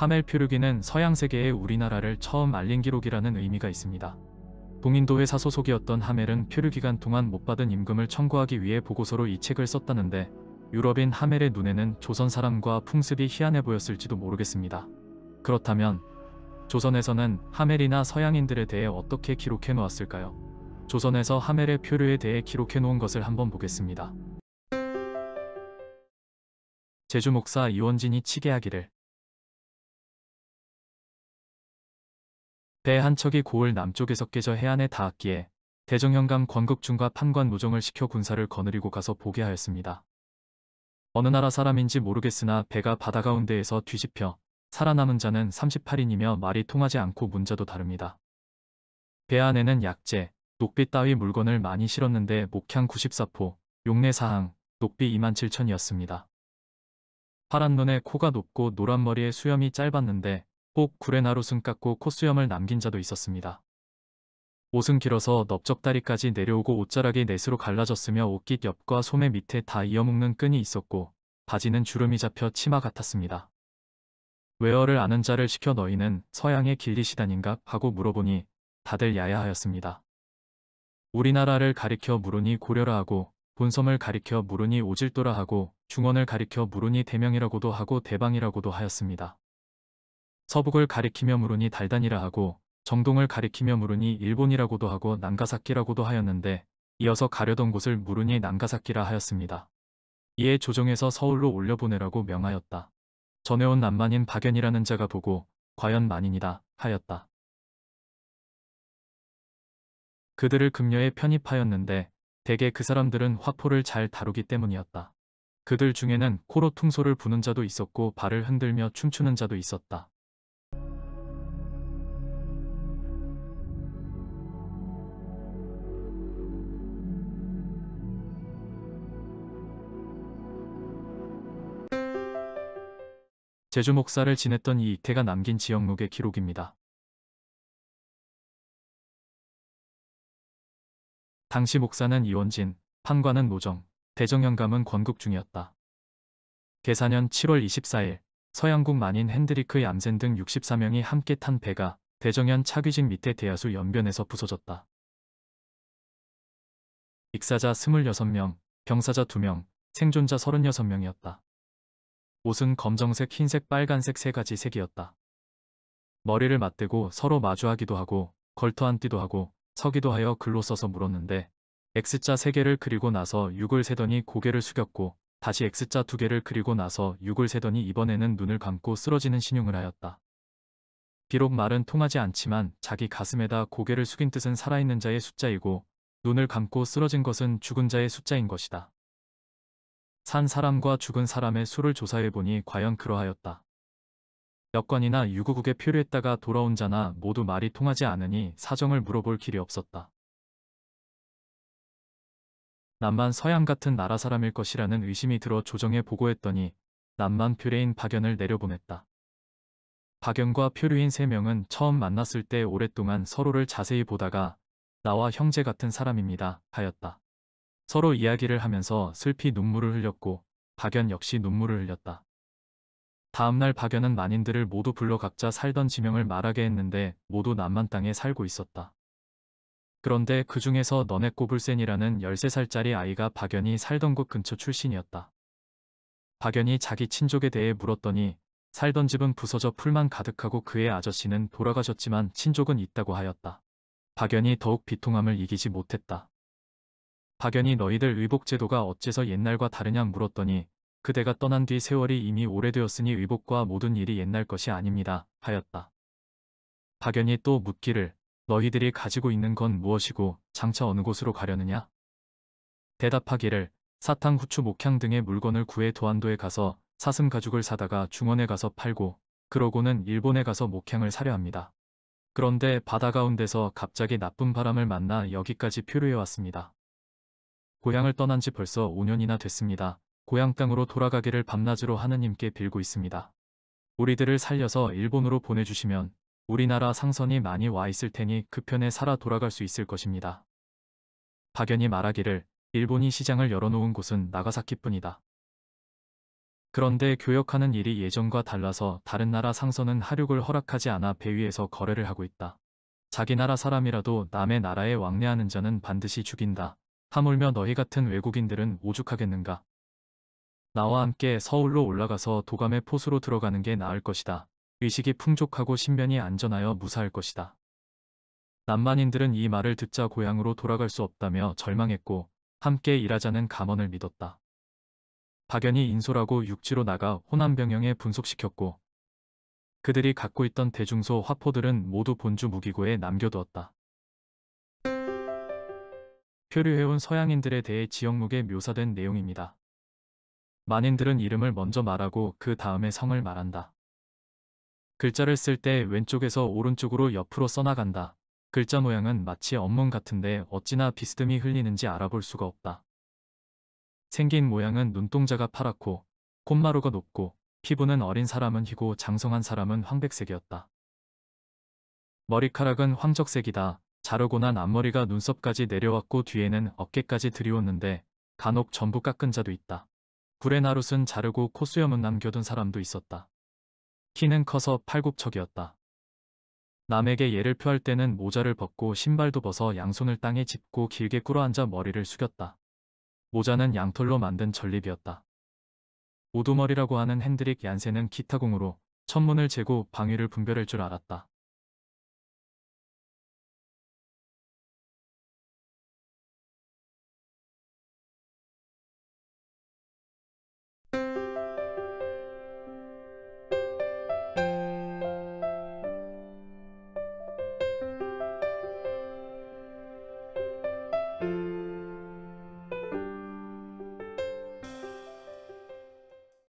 하멜 표류기는 서양 세계에 우리나라를 처음 알린 기록이라는 의미가 있습니다. 동인도 회사 소속이었던 하멜은 표류 기간 동안 못 받은 임금을 청구하기 위해 보고서로 이 책을 썼다는데 유럽인 하멜의 눈에는 조선 사람과 풍습이 희한해 보였을지도 모르겠습니다. 그렇다면 조선에서는 하멜이나 서양인들에 대해 어떻게 기록해 놓았을까요? 조선에서 하멜의 표류에 대해 기록해 놓은 것을 한번 보겠습니다. 제주 목사 이원진이 치게하기를 배한 척이 고을 남쪽에서 깨져 해안에 닿았기에 대정현감 권극중과 판관 무정을 시켜 군사를 거느리고 가서 보게 하였습니다. 어느 나라 사람인지 모르겠으나 배가 바다 가운데에서 뒤집혀 살아남은 자는 38인이며 말이 통하지 않고 문자도 다릅니다. 배 안에는 약재, 녹비 따위 물건을 많이 실었는데 목향 94포, 용내 사항, 녹비 27,000이었습니다. 파란 눈에 코가 높고 노란 머리에 수염이 짧았는데 혹 구레나루 승 깎고 콧수염을 남긴 자도 있었습니다. 옷은 길어서 넓적다리까지 내려오고 옷자락이 넷으로 갈라졌으며 옷깃 옆과 소매 밑에 다 이어묶는 끈이 있었고 바지는 주름이 잡혀 치마 같았습니다. 외어를 아는 자를 시켜 너희는 서양의 길리시단인가 하고 물어보니 다들 야야하였습니다. 우리나라를 가리켜 물으니 고려라 하고 본섬을 가리켜 물으니 오질도라 하고 중원을 가리켜 물으니 대명이라고도 하고 대방이라고도 하였습니다. 서북을 가리키며 물으니 달단이라 하고 정동을 가리키며 물으니 일본이라고도 하고 난가사키라고도 하였는데 이어서 가려던 곳을 물으니 난가사키라 하였습니다. 이에 조정에서 서울로 올려보내라고 명하였다. 전해온 남만인 박연이라는 자가 보고 과연 만인이다 하였다. 그들을 금녀에 편입하였는데 대개 그 사람들은 화포를 잘 다루기 때문이었다. 그들 중에는 코로 퉁소를 부는 자도 있었고 발을 흔들며 춤추는 자도 있었다. 제주 목사를 지냈던 이 이태가 남긴 지역록의 기록입니다. 당시 목사는 이원진, 판관은 노정, 대정현감은 권국 중이었다. 계사년 7월 24일 서양국 만인 핸드리크 얌센 등 64명이 함께 탄 배가 대정현 차귀집 밑에 대야수 연변에서 부서졌다. 익사자 26명, 병사자 2명, 생존자 36명이었다. 옷은 검정색, 흰색, 빨간색 세 가지 색이었다. 머리를 맞대고 서로 마주하기도 하고 걸터앉기도 하고 서기도 하여 글로 써서 물었는데 X자 3개를 그리고 나서 6을 세더니 고개를 숙였고 다시 X자 2개를 그리고 나서 6을 세더니 이번에는 눈을 감고 쓰러지는 신용을 하였다. 비록 말은 통하지 않지만 자기 가슴에다 고개를 숙인 뜻은 살아있는 자의 숫자이고 눈을 감고 쓰러진 것은 죽은 자의 숫자인 것이다. 산 사람과 죽은 사람의 수를 조사해보니 과연 그러하였다. 여권이나 유구국에 표류했다가 돌아온 자나 모두 말이 통하지 않으니 사정을 물어볼 길이 없었다. 남만 서양 같은 나라 사람일 것이라는 의심이 들어 조정에 보고했더니 남만 표례인 박연을 내려보냈다. 박연과 표류인 세명은 처음 만났을 때 오랫동안 서로를 자세히 보다가 나와 형제 같은 사람입니다 하였다. 서로 이야기를 하면서 슬피 눈물을 흘렸고 박연 역시 눈물을 흘렸다. 다음날 박연은 만인들을 모두 불러 각자 살던 지명을 말하게 했는데 모두 남만 땅에 살고 있었다. 그런데 그 중에서 너네 꼬불센이라는 13살짜리 아이가 박연이 살던 곳 근처 출신이었다. 박연이 자기 친족에 대해 물었더니 살던 집은 부서져 풀만 가득하고 그의 아저씨는 돌아가셨지만 친족은 있다고 하였다. 박연이 더욱 비통함을 이기지 못했다. 박연이 너희들 의복제도가 어째서 옛날과 다르냐 물었더니 그대가 떠난 뒤 세월이 이미 오래되었으니 의복과 모든 일이 옛날 것이 아닙니다 하였다. 박연이 또 묻기를 너희들이 가지고 있는 건 무엇이고 장차 어느 곳으로 가려느냐? 대답하기를 사탕, 후추, 목향 등의 물건을 구해 도안도에 가서 사슴 가죽을 사다가 중원에 가서 팔고 그러고는 일본에 가서 목향을 사려 합니다. 그런데 바다 가운데서 갑자기 나쁜 바람을 만나 여기까지 표류해 왔습니다. 고향을 떠난 지 벌써 5년이나 됐습니다. 고향 땅으로 돌아가기를 밤낮으로 하느님께 빌고 있습니다. 우리들을 살려서 일본으로 보내주시면 우리나라 상선이 많이 와 있을 테니 그 편에 살아 돌아갈 수 있을 것입니다. 박연이 말하기를 일본이 시장을 열어놓은 곳은 나가사키뿐이다. 그런데 교역하는 일이 예전과 달라서 다른 나라 상선은 하륙을 허락하지 않아 배 위에서 거래를 하고 있다. 자기 나라 사람이라도 남의 나라에 왕래하는 자는 반드시 죽인다. 하물며 너희 같은 외국인들은 오죽하겠는가. 나와 함께 서울로 올라가서 도감의 포수로 들어가는 게 나을 것이다. 의식이 풍족하고 신변이 안전하여 무사할 것이다. 남만인들은 이 말을 듣자 고향으로 돌아갈 수 없다며 절망했고 함께 일하자는 감언을 믿었다. 박연이 인솔하고 육지로 나가 호남병영에 분속시켰고 그들이 갖고 있던 대중소 화포들은 모두 본주 무기고에 남겨두었다. 표류해온 서양인들에 대해 지역목에 묘사된 내용입니다. 만인들은 이름을 먼저 말하고 그 다음에 성을 말한다. 글자를 쓸 때 왼쪽에서 오른쪽으로 옆으로 써나간다. 글자 모양은 마치 언문 같은데 어찌나 비스듬히 흘리는지 알아볼 수가 없다. 생긴 모양은 눈동자가 파랗고 콧마루가 높고 피부는 어린 사람은 희고 장성한 사람은 황백색이었다. 머리카락은 황적색이다. 자르고 난 앞머리가 눈썹까지 내려왔고 뒤에는 어깨까지 들이웠는데 간혹 전부 깎은 자도 있다. 구레나룻은 자르고 코수염은 남겨둔 사람도 있었다. 키는 커서 팔굽척이었다. 남에게 예를 표할 때는 모자를 벗고 신발도 벗어 양손을 땅에 짚고 길게 꿇어앉아 머리를 숙였다. 모자는 양털로 만든 전립이었다. 오두머리라고 하는 핸드릭 얀센는 기타공으로 천문을 재고 방위를 분별할 줄 알았다.